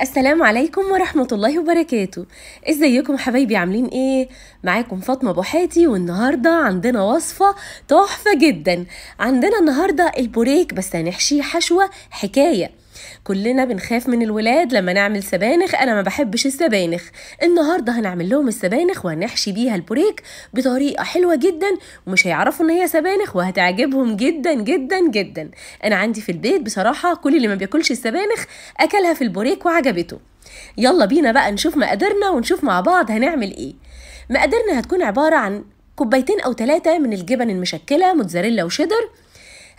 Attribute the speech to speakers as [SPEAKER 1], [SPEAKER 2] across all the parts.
[SPEAKER 1] السلام عليكم ورحمة الله وبركاته ازيكم حبايبي عاملين ايه معاكم فاطمة بوحاتي والنهاردة عندنا وصفة تحفة جدا عندنا النهاردة البوريك بس هنحشيه حشوة حكاية كلنا بنخاف من الولاد لما نعمل سبانخ انا ما بحبش السبانخ النهارده هنعمل لهم السبانخ وهنحشي بيها البوريك بطريقه حلوه جدا ومش هيعرفوا ان هي سبانخ وهتعجبهم جدا جدا جدا انا عندي في البيت بصراحه كل اللي ما بياكلش السبانخ اكلها في البوريك وعجبته يلا بينا بقى نشوف مقاديرنا ونشوف مع بعض هنعمل ايه مقاديرنا هتكون عباره عن كوبايتين او ثلاثه من الجبن المشكله موتزاريلا وشيدر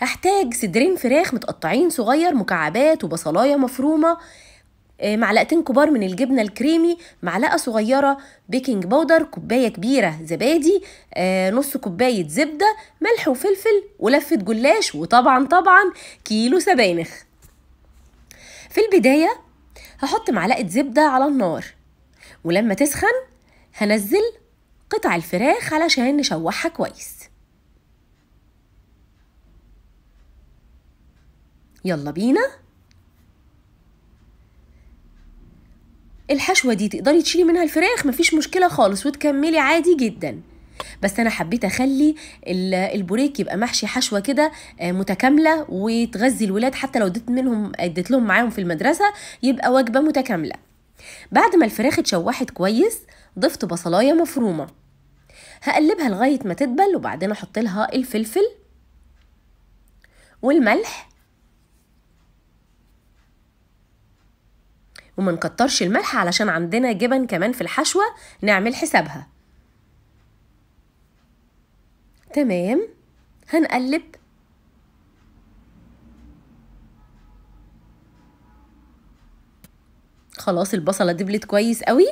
[SPEAKER 1] هحتاج صدرين فراخ متقطعين صغير مكعبات وبصلايه مفرومه آه، معلقتين كبار من الجبنة الكريمي معلقة صغيرة بيكنج باودر كوباية كبيرة زبادي آه، نص كوباية زبدة ملح وفلفل ولفة جلاش وطبعا طبعا كيلو سبانخ في البداية هحط معلقة زبدة على النار ولما تسخن هنزل قطع الفراخ علشان نشوحها كويس يلا بينا الحشوة دي تقدري تشيلي منها الفراخ مفيش مشكلة خالص وتكملي عادي جدا بس انا حبيت اخلي البوريك يبقى محشي حشوه كده آه، متكامله وتغذي الولاد حتى لو اديت منهم اديت لهم معاهم في المدرسه يبقى وجبه متكامله بعد ما الفراخ اتشوحت كويس ضفت بصلايه مفرومه هقلبها لغايه ما تدبل وبعدين احط لها الفلفل والملح وما نكترش الملح علشان عندنا جبن كمان في الحشوة نعمل حسابها تمام هنقلب خلاص البصلة دبلت كويس قوي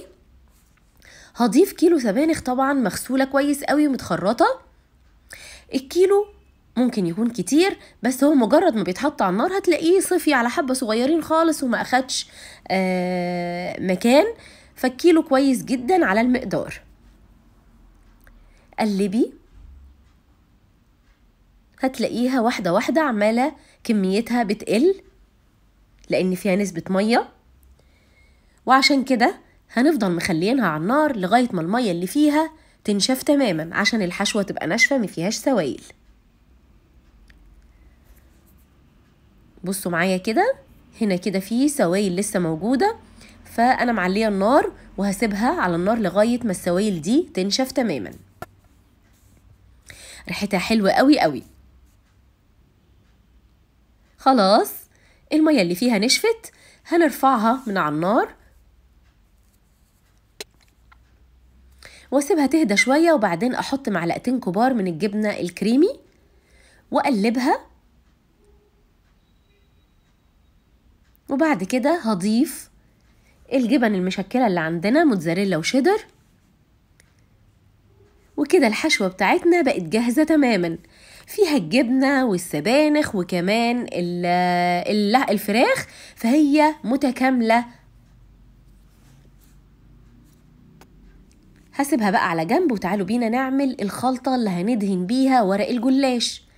[SPEAKER 1] هضيف كيلو سبانخ طبعا مغسولة كويس قوي ومتخرطة الكيلو ممكن يكون كتير بس هو مجرد ما بيتحط على النار هتلاقيه صفي على حبة صغيرين خالص وما أخدش آه مكان فكيله كويس جدا على المقدار قلبي هتلاقيها واحدة واحدة عمالة كميتها بتقل لأن فيها نسبة مية وعشان كده هنفضل مخلينها على النار لغاية ما المية اللي فيها تنشف تماما عشان الحشوة تبقى ناشفة مفيهاش سوائل بصوا معايا كده هنا كده في سوائل لسه موجوده فانا معليه النار وهسيبها على النار لغايه ما السوائل دي تنشف تماما ريحتها حلوه قوي قوي خلاص الميه اللي فيها نشفت هنرفعها من على النار واسيبها تهدى شويه وبعدين احط معلقتين كبار من الجبنه الكريمي واقلبها وبعد كده هضيف الجبن المشكلة اللي عندنا موتزاريلا وشيدر وكده الحشوة بتاعتنا بقت جاهزة تماما فيها الجبنة والسبانخ وكمان الفراخ فهي متكاملة هسيبها بقى على جنب وتعالوا بينا نعمل الخلطة اللي هندهن بيها ورق الجلاش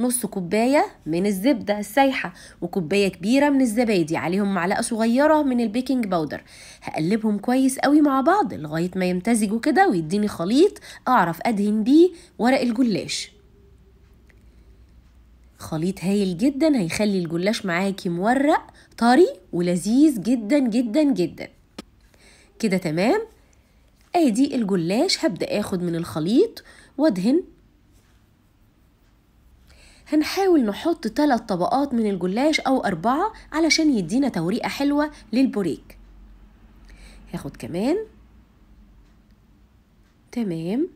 [SPEAKER 1] نص كوباية من الزبدة السايحة وكوباية كبيرة من الزبادي عليهم معلقة صغيرة من البيكنج باودر هقلبهم كويس قوي مع بعض لغاية ما يمتزجوا كده ويديني خليط أعرف أدهن بيه ورق الجلاش خليط هايل جدا هيخلي الجلاش معاكي مورق طري ولذيذ جدا جدا جدا كده تمام ادي الجلاش هبدا اخد من الخليط وادهن هنحاول نحط ثلاث طبقات من الجلاش أو أربعة علشان يدينا توريقة حلوة للبوريك هاخد كمان تمام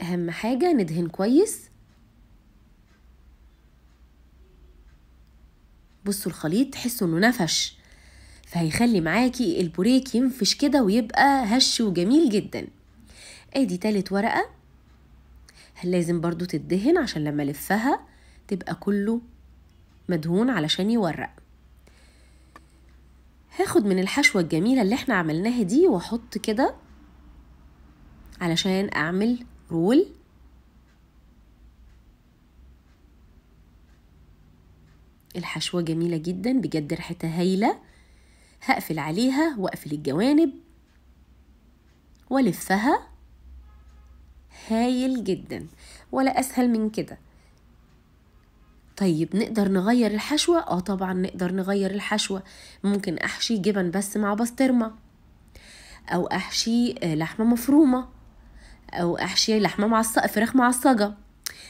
[SPEAKER 1] أهم حاجة ندهن كويس بصوا الخليط تحسوا انه نفش فهيخلي معاكي البوريك ينفش كده ويبقى هش وجميل جدا ادي تالت ورقة لازم برضو تدهن عشان لما لفها تبقى كله مدهون علشان يورق هاخد من الحشوة الجميلة اللي احنا عملناها دي واحط كده علشان اعمل رول الحشوة جميلة جدا بجد ريحتها هايلة هقفل عليها واقفل الجوانب والفها هايل جدا ولا أسهل من كده طيب نقدر نغير الحشوة؟ اه طبعا نقدر نغير الحشوة ممكن أحشي جبن بس مع بسطرمة أو أحشي آه، لحمة مفرومة أو أحشي لحمة معصجة فراخ معصجة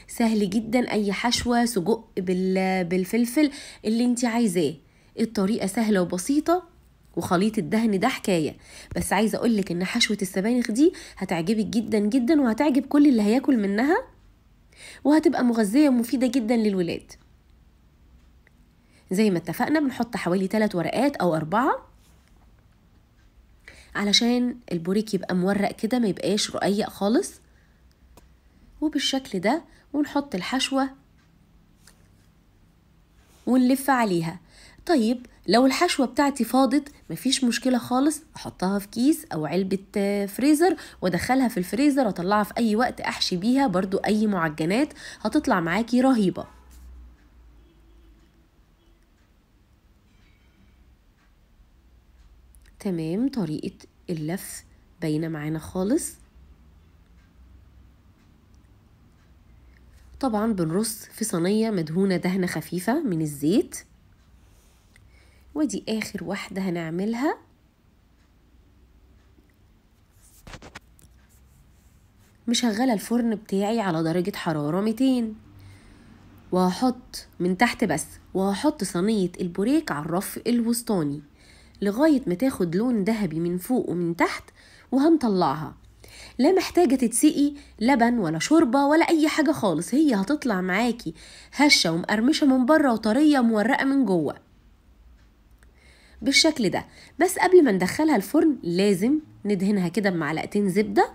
[SPEAKER 1] سهل جدا أي حشوة سجق بالفلفل اللي انت عايزاه الطريقة سهلة وبسيطة وخليط الدهن ده حكايه بس عايزه اقولك ان حشوه السبانخ دي هتعجبك جدا جدا وهتعجب كل اللي هياكل منها وهتبقى مغذيه ومفيده جدا للولاد زي ما اتفقنا بنحط حوالي 3 ورقات او أربعة علشان البوريك يبقى مورق كده ما يبقاش رقيق خالص وبالشكل ده ونحط الحشوة ونلف عليها طيب لو الحشوة بتاعتي فاضت مفيش مشكلة خالص أحطها في كيس أو علبة آه، فريزر وأدخلها في الفريزر أطلعها في أي وقت أحشي بيها برضو أي معجنات هتطلع معاكي رهيبة تمام طريقة اللف باينة معانا خالص طبعا بنرص في صينية مدهونة دهنة خفيفة من الزيت ودي آخر واحدة هنعملها مشغلة الفرن بتاعي على درجة حرارة 200 وهحط من تحت بس وهحط صينية البوريك على الرف الوسطاني لغاية ما تاخد لون ذهبي من فوق ومن تحت وهنطلعها لا محتاجة تتسقي لبن ولا شوربة ولا أي حاجة خالص هي هتطلع معاكي هشة ومقرمشة من بره وطرية مورقة من جوه بالشكل ده بس قبل ما ندخلها الفرن لازم ندهنها كده بمعلقتين زبدة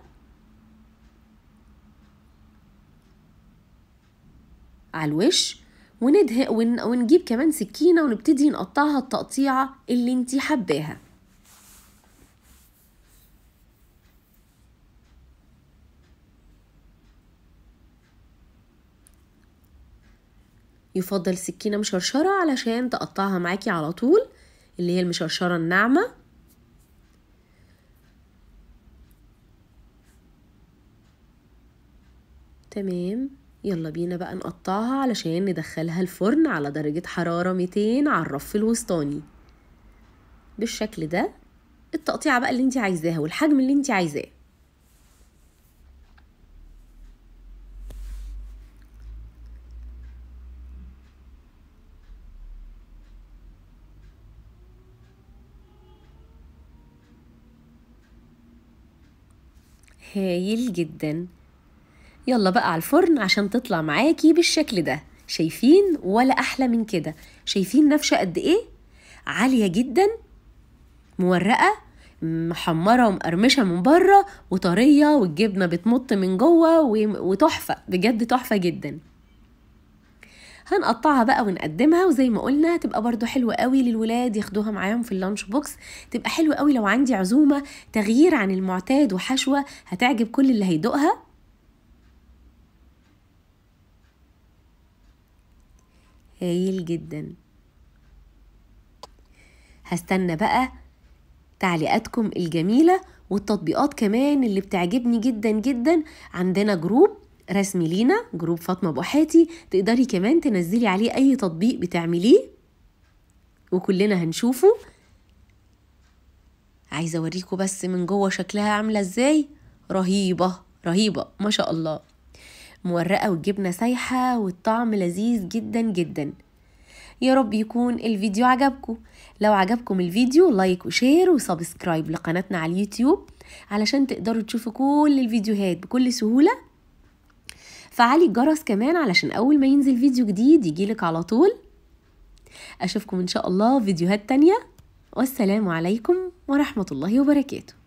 [SPEAKER 1] على الوش وندهق ون... ونجيب كمان سكينة ونبتدي نقطعها التقطيعة اللي انتي حباها يفضل سكينة مشرشرة علشان تقطعها معاكي على طول اللي هي المشرشرة الناعمة تمام يلا بينا بقى نقطعها علشان ندخلها الفرن على درجة حرارة 200 على الرف الوسطاني بالشكل ده التقطيعة بقى اللي انت عايزاها والحجم اللي انت عايزاه هايل جدا يلا بقى على الفرن عشان تطلع معاكي بالشكل ده شايفين ولا احلى من كده شايفين نفشه قد ايه عاليه جدا مورقه محمره ومقرمشه من بره وطريه والجبنه بتمط من جوه وتحفه بجد تحفه جدا هنقطعها بقى ونقدمها وزي ما قلنا تبقى برده حلوه قوي للولاد ياخدوها معاهم في اللانش بوكس تبقى حلوه قوي لو عندي عزومه تغيير عن المعتاد وحشوه هتعجب كل اللي هيدوقها هايل جدا هستنى بقى تعليقاتكم الجميله والتطبيقات كمان اللي بتعجبني جدا جدا عندنا جروب رسمي لينا جروب فاطمه بوحاتي تقدري كمان تنزلي عليه اي تطبيق بتعمليه وكلنا هنشوفه عايزه اوريكم بس من جوه شكلها عامله ازاي رهيبه رهيبه ما شاء الله مورقه والجبنه سايحه والطعم لذيذ جدا جدا يا رب يكون الفيديو عجبكم لو عجبكم الفيديو لايك وشير وسبسكرايب لقناتنا على اليوتيوب علشان تقدروا تشوفوا كل الفيديوهات بكل سهوله فعلي الجرس كمان علشان أول ما ينزل فيديو جديد يجيلك على طول أشوفكم إن شاء الله فيديوهات تانية والسلام عليكم ورحمة الله وبركاته